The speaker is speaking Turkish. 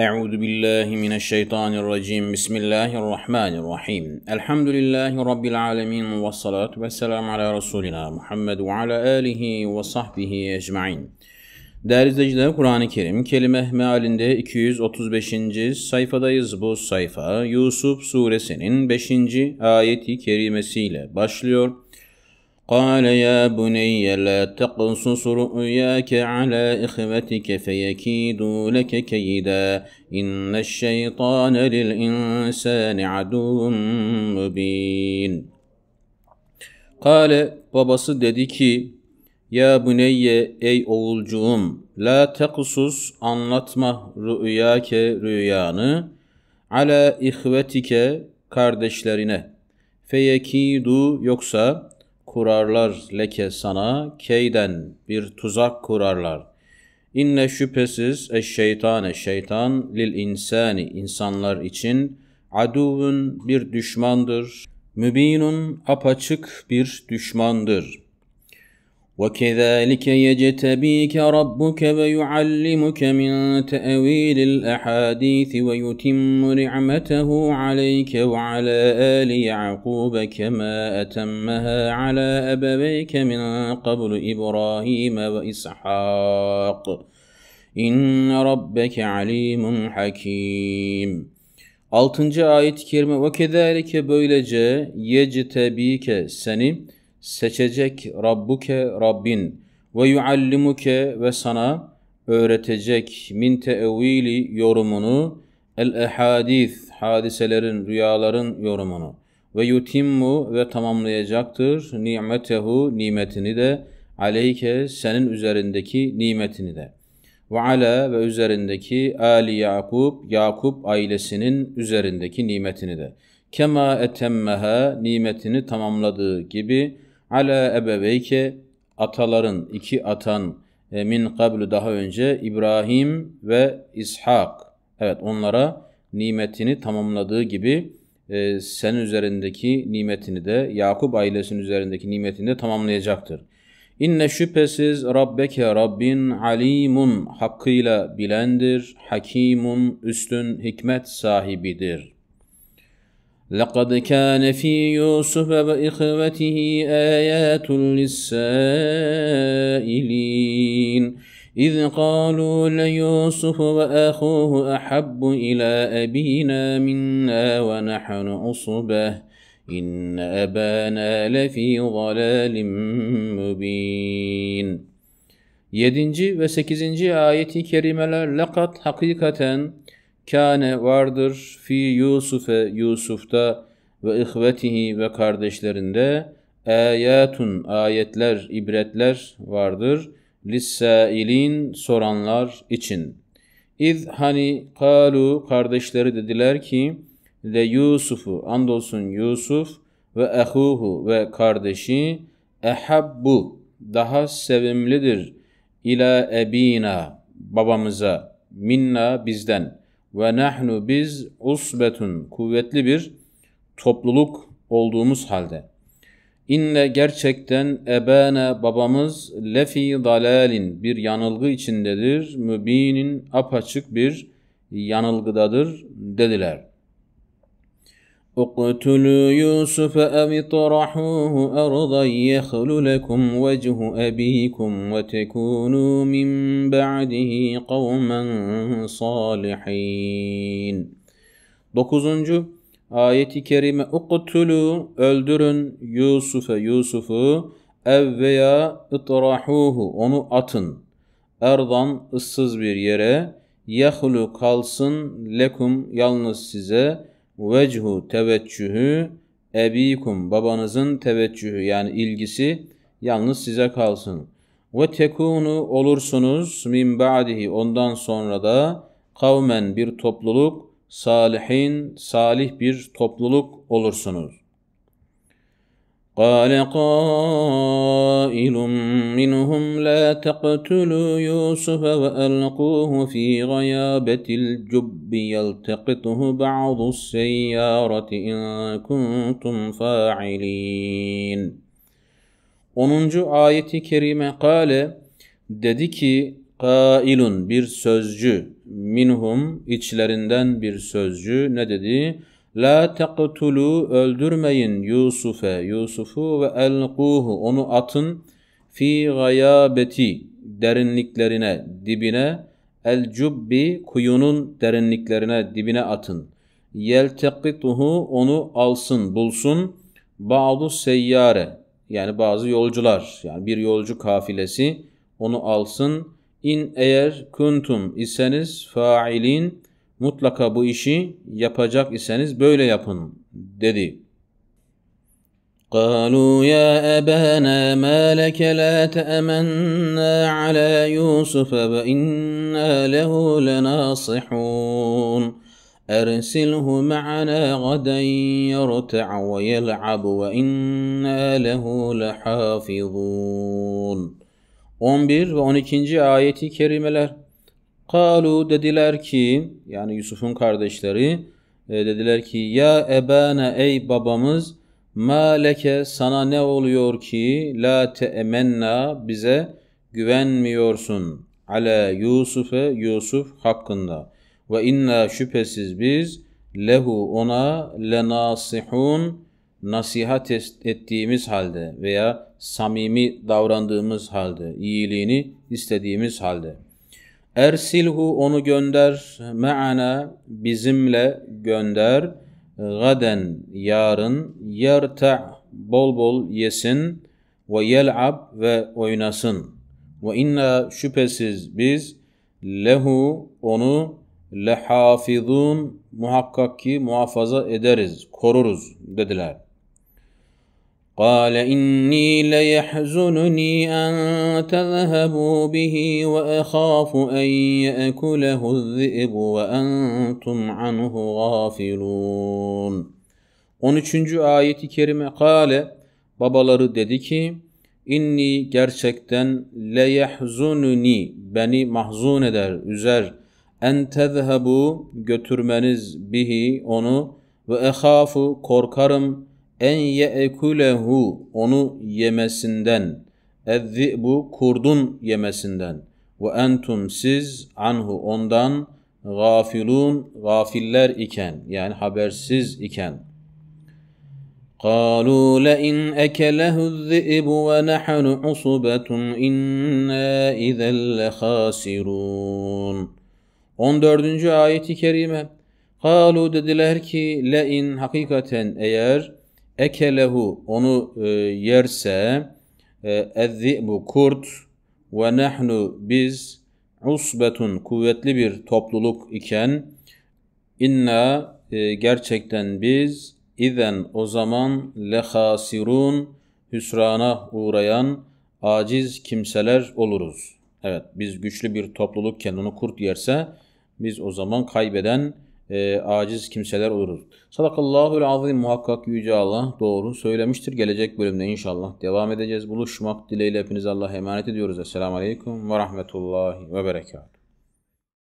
أعوذ بالله من الشيطان الرجيم بسم الله الرحمن الرحيم الحمد لله رب العالمين والصلاة والسلام على رسولنا Muhammed ve ala alihi ve sahbihi ecmain. Değerli izleyiciler, Kur'an-ı Kerim kelime mealinde 235. sayfadayız. Bu sayfa Yusuf suresinin 5. ayeti kerimesiyle başlıyor قال يا بني لا تقصص رؤياك على إخوتك فيكيدوا لك كيدا إن الشيطان للإنسان عدو مبين قال babası dedi ki Ya buneyye ey oğulcuğum la tekusus anlatma rüyake rüyanı ala ihvetike kardeşlerine feyekidu yoksa kurarlar leke sana, keyden bir tuzak kurarlar. İnne şüphesiz eş şeytane şeytan lil insani insanlar için aduvun bir düşmandır. Mübinun apaçık bir düşmandır.'' وكذلك يجتبيك ربك ويعلمك من تأويل الأحاديث ويتم نعمته عليك وعلى آل يعقوب كما أتمها على أبويك من قبل إبراهيم وإسحاق إن ربك عليم حكيم 6. ayet كرمة وكذلك ve يجتبيك böylece seçecek Rabbuke Rabbin ve yuallimuke ve sana öğretecek min tevili yorumunu el ehadis hadiselerin rüyaların yorumunu ve yutimmu ve tamamlayacaktır nimetehu nimetini de aleyke senin üzerindeki nimetini de ve ala ve üzerindeki Ali Yakup, Yakup ailesinin üzerindeki nimetini de. Kema etemmeha nimetini tamamladığı gibi ala ebeveyke ataların iki atan e, min kablu daha önce İbrahim ve İshak. Evet onlara nimetini tamamladığı gibi e, senin üzerindeki nimetini de Yakup ailesinin üzerindeki nimetini de tamamlayacaktır. İnne şüphesiz Rabbeke Rabbin alimun hakkıyla bilendir, hakimun üstün hikmet sahibidir. لقد كان في يوسف وإخوته آيات للسائلين إذ قالوا ليوسف وأخوه أحب إلى أبينا منا ونحن عصبة إن أبانا لفي ضلال مبين 7. ve 8. ayeti kerimeler lakat hakikaten Kâne vardır fi Yusuf'e Yusuf'ta ve ihvetihi ve kardeşlerinde ayetun ayetler, ibretler vardır. Lissailin soranlar için. İz hani kalu kardeşleri dediler ki le Yusuf'u andolsun Yusuf ve ehuhu ve kardeşi ehabbu daha sevimlidir ila ebina babamıza minna bizden.'' ve nahnu biz usbetun kuvvetli bir topluluk olduğumuz halde. İnne gerçekten ebene babamız lefi dalalin bir yanılgı içindedir. Mübinin apaçık bir yanılgıdadır dediler.'' اقتلوا يوسف أم اطرحوه أرضا يخل لكم وجه أبيكم وتكونوا من بعده قوما صالحين 9. ayeti kerime uktulu öldürün Yusuf'u Yusuf'u ev veya itrahuhu onu atın erdan ıssız bir yere yahlu kalsın lekum yalnız size Vecihu teveccühü ebikum babanızın teveccühü yani ilgisi yalnız size kalsın. Ve tekunu olursunuz min ba'dihi ondan sonra da kavmen bir topluluk salihin salih bir topluluk olursunuz. قال قائل منهم لا تقتلوا يوسف وألقوه في غيابه الجب يلتقطه بعض السيارة ان كنتم فاعلين 10. ayeti kerime kale dedi ki kailun bir sözcü minhum içlerinden bir sözcü ne dedi? La teqtulu öldürmeyin Yusuf'e, Yusuf'u ve elquhu onu atın fi gayabeti derinliklerine, dibine el cubbi kuyunun derinliklerine, dibine atın. Yeltekituhu onu alsın, bulsun bazı seyyare yani bazı yolcular yani bir yolcu kafilesi onu alsın. İn eğer kuntum iseniz failin mutlaka bu işi yapacak iseniz böyle yapın dedi. قالوا يا أبانا ما لك لا تأمنا على يوسف وإنا له لناصحون أرسله معنا غدا يرتع ويلعب وإنا له لحافظون 11 ve 12. ayeti kerimeler Kalu dediler ki yani Yusuf'un kardeşleri e, dediler ki ya ebana ey babamız ma sana ne oluyor ki la teemenna bize güvenmiyorsun ale Yusuf'e Yusuf hakkında ve inna şüphesiz biz lehu ona lenasihun nasihat ettiğimiz halde veya samimi davrandığımız halde iyiliğini istediğimiz halde Ersilhu onu gönder. Me'ana bizimle gönder. Gaden yarın. Yerta bol bol yesin. Ve yel'ab ve oynasın. Ve inna şüphesiz biz lehu onu lehafizun muhakkak ki muhafaza ederiz, koruruz dediler. قال إني ليحزنني أن تذهبوا به وأخاف أن يأكله الذئب وأنتم عنه غافلون 13. ayeti kerime kale babaları dedi ki inni gerçekten leyehzununi beni mahzun eder üzer en tezhebu götürmeniz bihi onu ve ehafu korkarım en ye'ekulehu onu yemesinden ezzi'bu kurdun yemesinden ve entum siz anhu ondan gafilun gafiller iken yani habersiz iken قالوا لئن أكله الذئب ونحن عصبة إنا إذا لخاسرون 14. ayeti kerime قالوا dediler ki le'in hakikaten eğer ekelehu onu e, yerse e, ezzi'bu kurt ve nahnu biz usbetun kuvvetli bir topluluk iken inna e, gerçekten biz iden o zaman lehasirun hüsrana uğrayan aciz kimseler oluruz. Evet biz güçlü bir toplulukken onu kurt yerse biz o zaman kaybeden e, aciz kimseler oluruz. Sadakallahul azim muhakkak yüce Allah doğru söylemiştir. Gelecek bölümde inşallah devam edeceğiz. Buluşmak dileğiyle hepinize Allah'a emanet ediyoruz. Esselamu Aleyküm ve Rahmetullahi ve Berekatuhu.